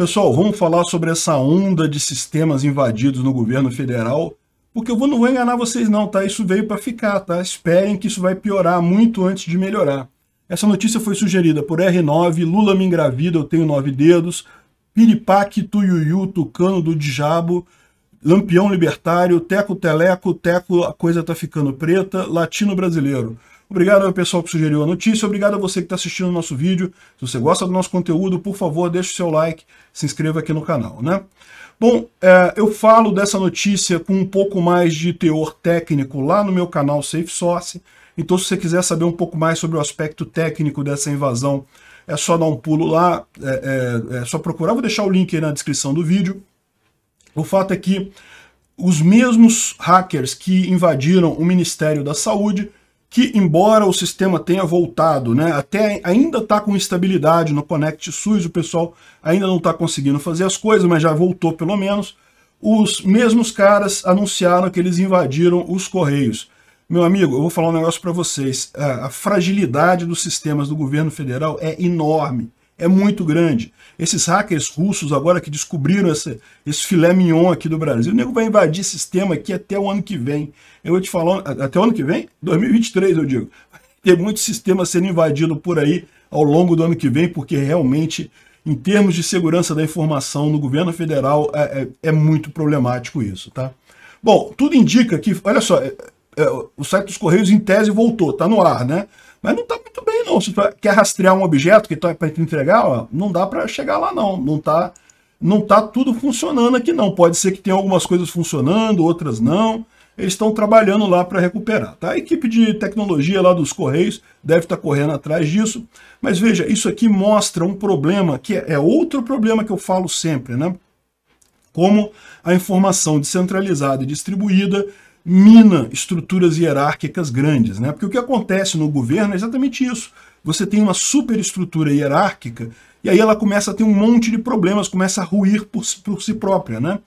Pessoal, vamos falar sobre essa onda de sistemas invadidos no governo federal, porque eu não vou enganar vocês não, tá? Isso veio para ficar, tá? Esperem que isso vai piorar muito antes de melhorar. Essa notícia foi sugerida por R9, Lula me engravida, eu tenho nove dedos, Piripaque, Tuiuiu, Tucano do Diabo, Lampião Libertário, Teco Teleco, Teco, a coisa tá ficando preta, Latino Brasileiro. Obrigado ao pessoal que sugeriu a notícia, obrigado a você que está assistindo o nosso vídeo. Se você gosta do nosso conteúdo, por favor, deixe o seu like, se inscreva aqui no canal, né? Bom, é, eu falo dessa notícia com um pouco mais de teor técnico lá no meu canal Safe Source. Então, se você quiser saber um pouco mais sobre o aspecto técnico dessa invasão, é só dar um pulo lá, é, é, é só procurar. Vou deixar o link aí na descrição do vídeo. O fato é que os mesmos hackers que invadiram o Ministério da Saúde que embora o sistema tenha voltado, né, até ainda está com instabilidade no Connect SUS, o pessoal ainda não está conseguindo fazer as coisas, mas já voltou pelo menos, os mesmos caras anunciaram que eles invadiram os Correios. Meu amigo, eu vou falar um negócio para vocês, é, a fragilidade dos sistemas do governo federal é enorme é muito grande. Esses hackers russos agora que descobriram esse filé mignon aqui do Brasil, o nego vai invadir esse sistema aqui até o ano que vem. Eu vou te falar, até o ano que vem? 2023, eu digo. Tem muito sistema sendo invadido por aí ao longo do ano que vem, porque realmente, em termos de segurança da informação no governo federal, é, é, é muito problemático isso, tá? Bom, tudo indica que, olha só, é, é o site dos Correios em tese voltou, tá no ar, né? Mas não está muito bem, não. Se tu quer rastrear um objeto que tá para te entregar, ó, não dá para chegar lá, não. Não está não tá tudo funcionando aqui, não. Pode ser que tenha algumas coisas funcionando, outras não. Eles estão trabalhando lá para recuperar. Tá? A equipe de tecnologia lá dos Correios deve estar tá correndo atrás disso. Mas veja, isso aqui mostra um problema, que é, é outro problema que eu falo sempre, né? Como a informação descentralizada e distribuída mina estruturas hierárquicas grandes, né? Porque o que acontece no governo é exatamente isso. Você tem uma superestrutura hierárquica e aí ela começa a ter um monte de problemas, começa a ruir por, por si própria, né?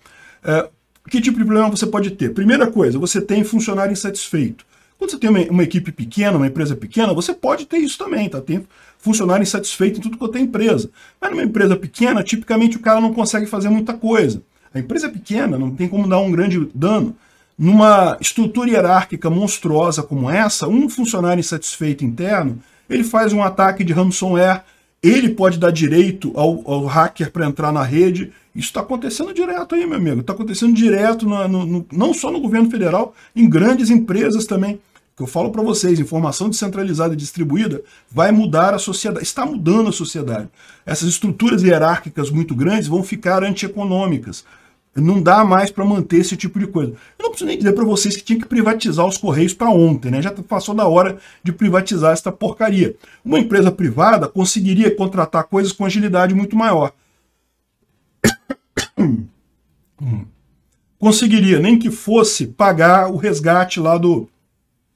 É, que tipo de problema você pode ter? Primeira coisa, você tem funcionário insatisfeito. Quando você tem uma, uma, equipe pequena, uma empresa pequena, você pode ter isso também, tá? Tem funcionário insatisfeito em tudo quanto é empresa. Mas numa empresa pequena, tipicamente o cara não consegue fazer muita coisa. A empresa é pequena, não tem como dar um grande dano. Numa estrutura hierárquica monstruosa como essa, um funcionário insatisfeito interno, ele faz um ataque de ransomware, ele pode dar direito ao, ao hacker para entrar na rede. Isso está acontecendo direto aí, meu amigo. Está acontecendo direto, no, no, não só no governo federal, em grandes empresas também. Que eu falo para vocês, informação descentralizada e distribuída vai mudar a sociedade, está mudando a sociedade. Essas estruturas hierárquicas muito grandes vão ficar antieconômicas. Não dá mais para manter esse tipo de coisa. Eu não preciso nem dizer para vocês que tinha que privatizar os Correios para ontem, né? Já passou da hora de privatizar essa porcaria. Uma empresa privada conseguiria contratar coisas com agilidade muito maior. Conseguiria, nem que fosse pagar o resgate lá do,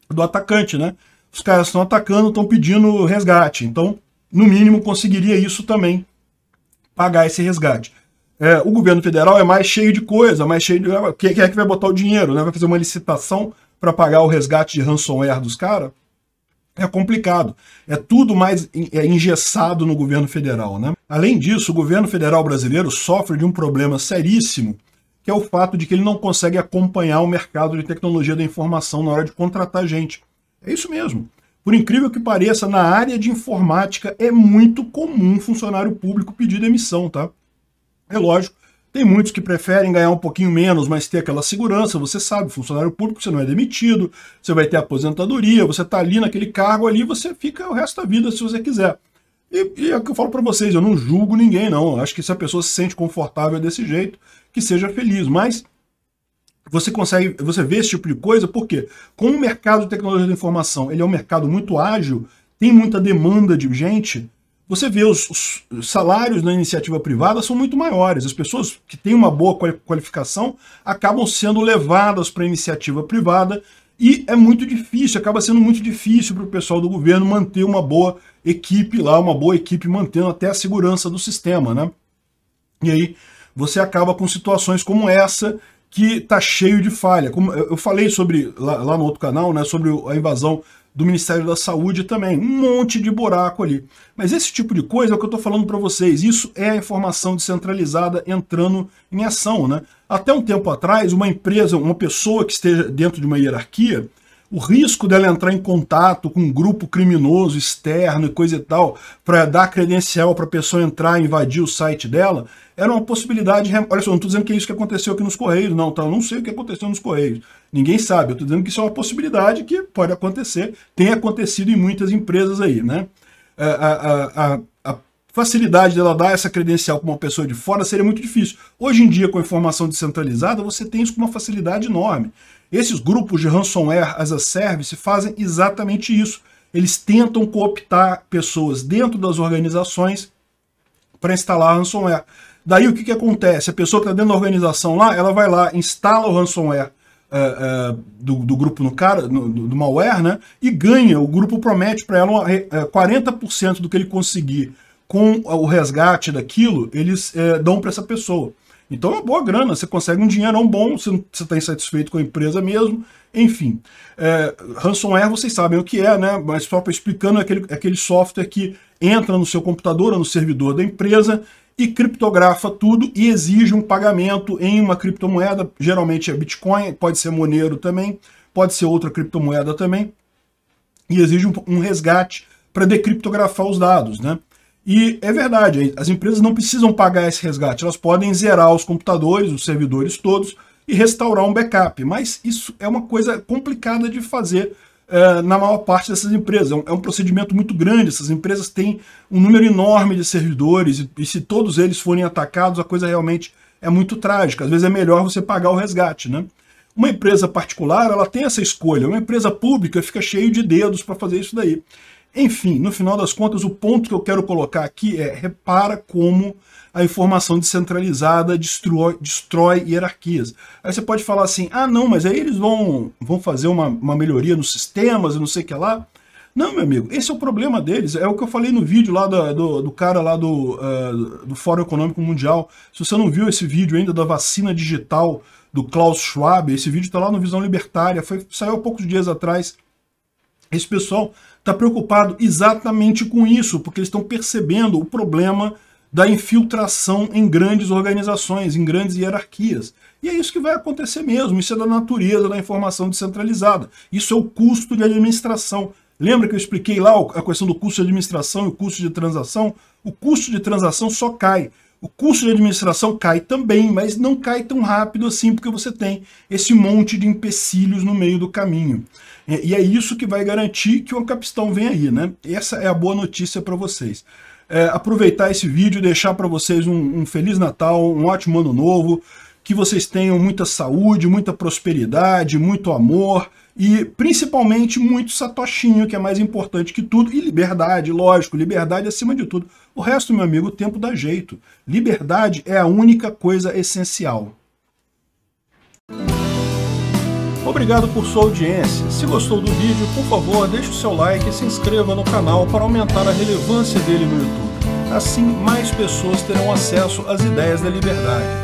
do atacante, né? Os caras estão atacando, estão pedindo resgate. Então, no mínimo, conseguiria isso também, pagar esse resgate. É, o governo federal é mais cheio de coisa, mais cheio de. Quem é que vai botar o dinheiro? Né? Vai fazer uma licitação para pagar o resgate de ransomware dos caras? É complicado. É tudo mais é engessado no governo federal. Né? Além disso, o governo federal brasileiro sofre de um problema seríssimo, que é o fato de que ele não consegue acompanhar o mercado de tecnologia da informação na hora de contratar gente. É isso mesmo. Por incrível que pareça, na área de informática é muito comum funcionário público pedir demissão, tá? É lógico, tem muitos que preferem ganhar um pouquinho menos, mas ter aquela segurança, você sabe, funcionário público, você não é demitido, você vai ter aposentadoria, você está ali naquele cargo ali, você fica o resto da vida se você quiser. E, e é o que eu falo para vocês, eu não julgo ninguém, não. Eu acho que se a pessoa se sente confortável desse jeito, que seja feliz. Mas você consegue, você vê esse tipo de coisa, porque como o mercado de tecnologia da informação ele é um mercado muito ágil, tem muita demanda de gente, você vê os, os, salários na iniciativa privada são muito maiores. As pessoas que têm uma boa qualificação acabam sendo levadas para a iniciativa privada e é muito difícil, acaba sendo muito difícil para o pessoal do governo manter uma boa equipe lá, uma boa equipe mantendo até a segurança do sistema, né? E aí você acaba com situações como essa que está cheio de falha. Como eu falei sobre lá, lá no outro canal, né, sobre a invasão do Ministério da Saúde também, um monte de buraco ali. Mas esse tipo de coisa é o que eu estou falando para vocês, isso é a informação descentralizada entrando em ação. Né? Até um tempo atrás, uma empresa, uma pessoa que esteja dentro de uma hierarquia, o risco dela entrar em contato com um grupo criminoso externo e coisa e tal, para dar credencial para a pessoa entrar e invadir o site dela, era uma possibilidade. Olha só, não estou dizendo que é isso que aconteceu aqui nos Correios, não, tá? Eu não sei o que aconteceu nos Correios. Ninguém sabe. Eu estou dizendo que isso é uma possibilidade que pode acontecer, tem acontecido em muitas empresas aí, né? É, a, a, a, a facilidade dela dar essa credencial para uma pessoa de fora seria muito difícil. Hoje em dia, com a informação descentralizada, você tem isso com uma facilidade enorme. Esses grupos de ransomware as a service fazem exatamente isso. Eles tentam cooptar pessoas dentro das organizações para instalar ransomware. Daí o que, que acontece? A pessoa que está dentro da organização lá, ela vai lá, instala o ransomware Uh, uh, do, do, grupo no cara, no, do, do malware, né? E ganha. O grupo promete para ela uma, uh, eh, 40% do que ele conseguir com o resgate daquilo, eles é, dão para essa pessoa. Então é uma boa grana, você consegue um dinheirão bom, você está insatisfeito com a empresa mesmo, enfim. É, ransomware vocês sabem o que é, né? mas só para explicando, é aquele, é aquele software que entra no seu computador ou no servidor da empresa e criptografa tudo e exige um pagamento em uma criptomoeda, geralmente é Bitcoin, pode ser Monero também, pode ser outra criptomoeda também, e exige um, um resgate para decriptografar os dados, né? E é verdade, as empresas não precisam pagar esse resgate, elas podem zerar os computadores, os servidores todos e restaurar um backup, mas isso é uma coisa complicada de fazer é, na maior parte dessas empresas. É um, é um, procedimento muito grande, essas empresas têm um número enorme de servidores e, e se todos eles forem atacados, a coisa realmente é muito trágica. Às vezes é melhor você pagar o resgate, né? Uma empresa particular, ela tem essa escolha. Uma empresa pública fica cheio de dedos para fazer isso daí. Enfim, no final das contas, o ponto que eu quero colocar aqui é repara como a informação descentralizada destrói, destrói hierarquias. Aí você pode falar assim, ah não, mas aí eles vão, vão fazer uma, uma melhoria nos sistemas e não sei o que lá. Não, meu amigo, esse é o problema deles. É o que eu falei no vídeo lá do, do, do cara lá do, uh, do Fórum Econômico Mundial. Se você não viu esse vídeo ainda da vacina digital do Klaus Schwab, esse vídeo está lá no Visão Libertária, foi, saiu há poucos dias atrás. Esse pessoal está preocupado exatamente com isso, porque eles estão percebendo o problema da infiltração em grandes organizações, em grandes hierarquias. E é isso que vai acontecer mesmo, isso é da natureza da informação descentralizada. Isso é o custo de administração. Lembra que eu expliquei lá a questão do custo de administração e o custo de transação? O custo de transação só cai o custo de administração cai também, mas não cai tão rápido assim, porque você tem esse monte de empecilhos no meio do caminho. E é isso que vai garantir que o Ancapistão vem aí, né? Essa é a boa notícia para vocês. É, aproveitar esse vídeo, deixar para vocês um, um Feliz Natal, um ótimo Ano Novo que vocês tenham muita saúde, muita prosperidade, muito amor e principalmente muito satoshinho, que é mais importante que tudo, e liberdade, lógico, liberdade acima de tudo. O resto, meu amigo, o tempo dá jeito. Liberdade é a única coisa essencial. Obrigado por sua audiência. Se gostou do vídeo, por favor, deixe o seu like e se inscreva no canal para aumentar a relevância dele no YouTube. Assim, mais pessoas terão acesso às ideias da liberdade